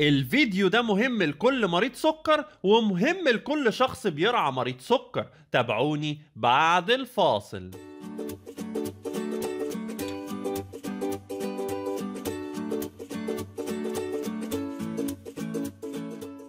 الفيديو ده مهم لكل مريض سكر ومهم لكل شخص بيرعى مريض سكر تابعوني بعد الفاصل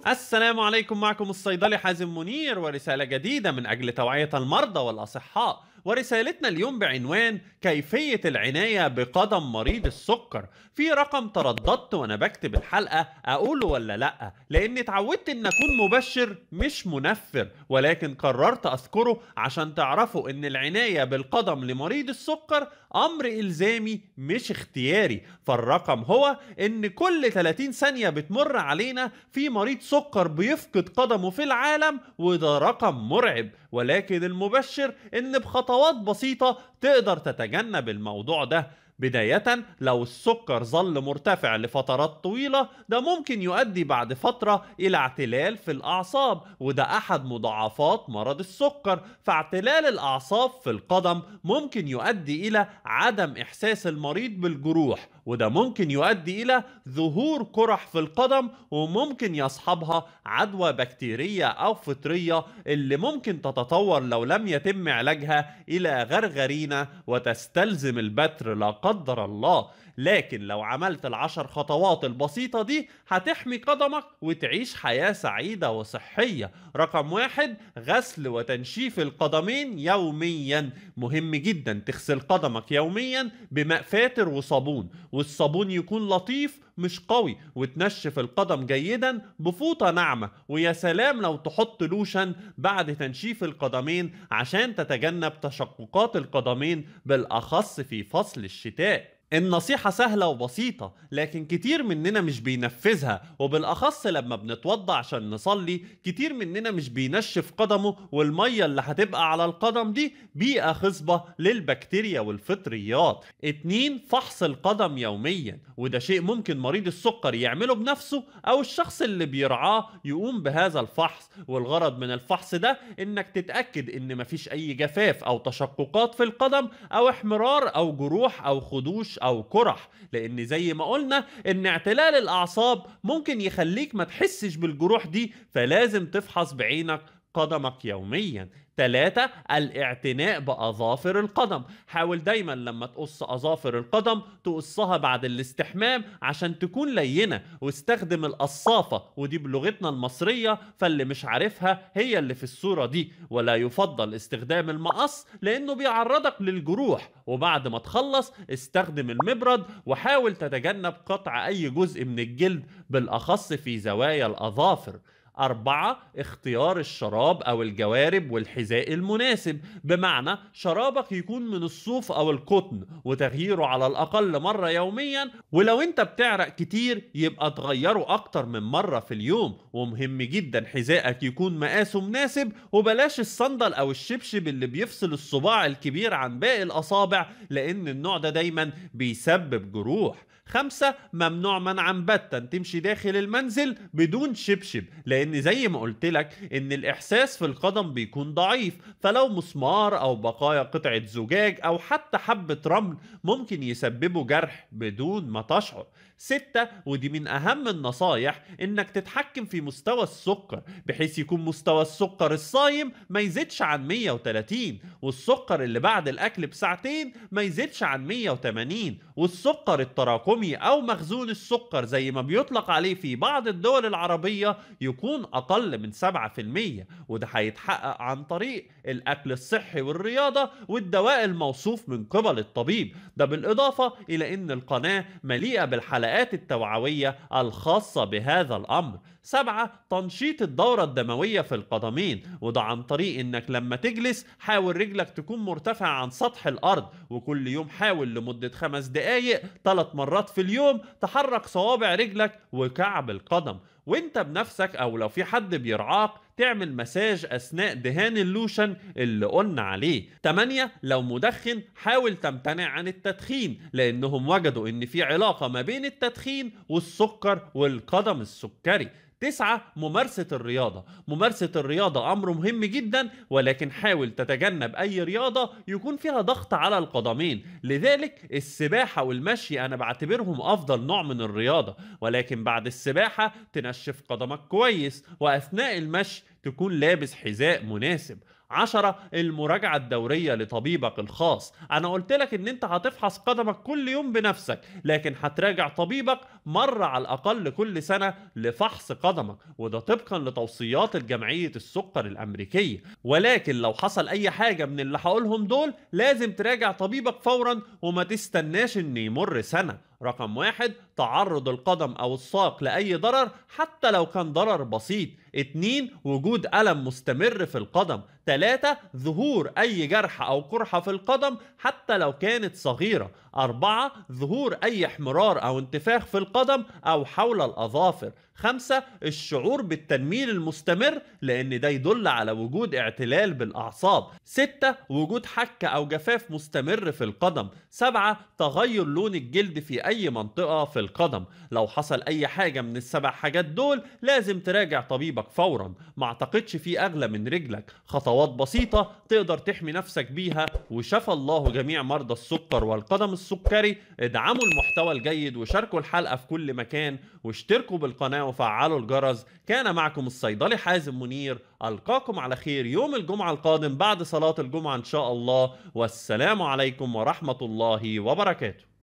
السلام عليكم معكم الصيدلي حازم منير ورسالة جديدة من أجل توعية المرضى والأصحاء ورسالتنا اليوم بعنوان كيفية العناية بقدم مريض السكر في رقم ترددت وأنا بكتب الحلقة أقوله ولا لأ لأني اتعودت إن أكون مبشر مش منفر ولكن قررت أذكره عشان تعرفوا إن العناية بالقدم لمريض السكر أمر إلزامي مش اختياري فالرقم هو إن كل 30 ثانية بتمر علينا في مريض سكر بيفقد قدمه في العالم وده رقم مرعب ولكن المبشر إن بخطر خطوات بسيطة تقدر تتجنب الموضوع ده بداية لو السكر ظل مرتفع لفترات طويلة ده ممكن يؤدي بعد فترة إلى اعتلال في الأعصاب وده أحد مضاعفات مرض السكر فاعتلال الأعصاب في القدم ممكن يؤدي إلى عدم إحساس المريض بالجروح وده ممكن يؤدي إلى ظهور قرح في القدم وممكن يصحبها عدوى بكتيرية أو فطرية اللي ممكن تتطور لو لم يتم علاجها إلى غرغرينة وتستلزم البتر لا قدر الله لكن لو عملت العشر خطوات البسيطة دي هتحمي قدمك وتعيش حياة سعيدة وصحية رقم واحد غسل وتنشيف القدمين يوميا مهم جدا تغسل قدمك يوميا بماء فاتر وصابون والصابون يكون لطيف مش قوي وتنشف القدم جيدا بفوطة ناعمة ويا سلام لو تحط لوشن بعد تنشيف القدمين عشان تتجنب تشققات القدمين بالأخص في فصل الشتاء النصيحة سهلة وبسيطة لكن كتير مننا مش بينفذها وبالأخص لما بنتوضى عشان نصلي كتير مننا مش بينشف قدمه والمية اللي هتبقى على القدم دي بيئة خصبة للبكتيريا والفطريات اتنين فحص القدم يوميا وده شيء ممكن مريض السكر يعمله بنفسه أو الشخص اللي بيرعاه يقوم بهذا الفحص والغرض من الفحص ده انك تتأكد ان مفيش أي جفاف أو تشققات في القدم أو احمرار أو جروح أو خدوش او قرح لان زي ما قلنا ان اعتلال الاعصاب ممكن يخليك ما تحسش بالجروح دي فلازم تفحص بعينك قدمك يوميا ثلاثة الاعتناء بأظافر القدم حاول دايما لما تقص أظافر القدم تقصها بعد الاستحمام عشان تكون لينة واستخدم القصافة ودي بلغتنا المصرية فاللي مش عارفها هي اللي في الصورة دي ولا يفضل استخدام المقص لأنه بيعرضك للجروح وبعد ما تخلص استخدم المبرد وحاول تتجنب قطع أي جزء من الجلد بالأخص في زوايا الأظافر أربعة اختيار الشراب أو الجوارب والحذاء المناسب بمعنى شرابك يكون من الصوف أو القطن وتغييره على الأقل مرة يوميا ولو أنت بتعرق كتير يبقى تغيره أكتر من مرة في اليوم ومهم جدا حذائك يكون مقاسه مناسب وبلاش الصندل أو الشبشب اللي بيفصل الصباع الكبير عن باقي الأصابع لأن النوع ده دايما بيسبب جروح خمسة ممنوع منعا بتا تمشي داخل المنزل بدون شبشب لأن لان زي ما قلت لك ان الاحساس في القدم بيكون ضعيف فلو مسمار او بقايا قطعه زجاج او حتى حبه رمل ممكن يسببوا جرح بدون ما تشعر ستة ودي من أهم النصايح إنك تتحكم في مستوى السكر بحيث يكون مستوى السكر الصايم ما يزيدش عن 130 والسكر اللي بعد الأكل بساعتين ما يزيدش عن 180 والسكر التراكمي أو مخزون السكر زي ما بيطلق عليه في بعض الدول العربية يكون أقل من 7% وده هيتحقق عن طريق الأكل الصحي والرياضة والدواء الموصوف من قبل الطبيب ده بالإضافة إلى إن القناة مليئة بالحلقات الإجراءات التوعوية الخاصة بهذا الأمر سبعة تنشيط الدورة الدموية في القدمين وده عن طريق انك لما تجلس حاول رجلك تكون مرتفعة عن سطح الارض وكل يوم حاول لمدة خمس دقايق ثلاث مرات في اليوم تحرك صوابع رجلك وكعب القدم وانت بنفسك او لو في حد بيرعاك تعمل مساج اثناء دهان اللوشن اللي قلنا عليه 8 لو مدخن حاول تمتنع عن التدخين لانهم وجدوا ان في علاقة ما بين التدخين والسكر والقدم السكري تسعة ممارسة الرياضة ممارسة الرياضة أمر مهم جدا ولكن حاول تتجنب أي رياضة يكون فيها ضغط على القدمين لذلك السباحة والمشي أنا بعتبرهم أفضل نوع من الرياضة ولكن بعد السباحة تنشف قدمك كويس وأثناء المشي تكون لابس حذاء مناسب 10 المراجعة الدورية لطبيبك الخاص انا قلت لك ان انت هتفحص قدمك كل يوم بنفسك لكن هتراجع طبيبك مرة على الاقل كل سنة لفحص قدمك وده طبقا لتوصيات الجمعية السكر الامريكية ولكن لو حصل اي حاجة من اللي هقولهم دول لازم تراجع طبيبك فورا وما تستناش ان يمر سنة رقم واحد تعرض القدم أو الساق لأي ضرر حتى لو كان ضرر بسيط اتنين وجود ألم مستمر في القدم ثلاثة ظهور أي جرح أو قرحة في القدم حتى لو كانت صغيرة أربعة ظهور أي احمرار أو انتفاخ في القدم أو حول الأظافر خمسة الشعور بالتنميل المستمر لأن ده يدل على وجود اعتلال بالأعصاب ستة وجود حكه أو جفاف مستمر في القدم سبعة تغير لون الجلد في أي منطقة في القدم لو حصل أي حاجة من السبع حاجات دول لازم تراجع طبيبك فورا ما اعتقدش في أغلى من رجلك خطوات خطوات بسيطة تقدر تحمي نفسك بيها وشفى الله جميع مرضى السكر والقدم السكري ادعموا المحتوى الجيد وشاركوا الحلقة في كل مكان واشتركوا بالقناة وفعلوا الجرس كان معكم الصيدلي حازم منير ألقاكم على خير يوم الجمعة القادم بعد صلاة الجمعة إن شاء الله والسلام عليكم ورحمة الله وبركاته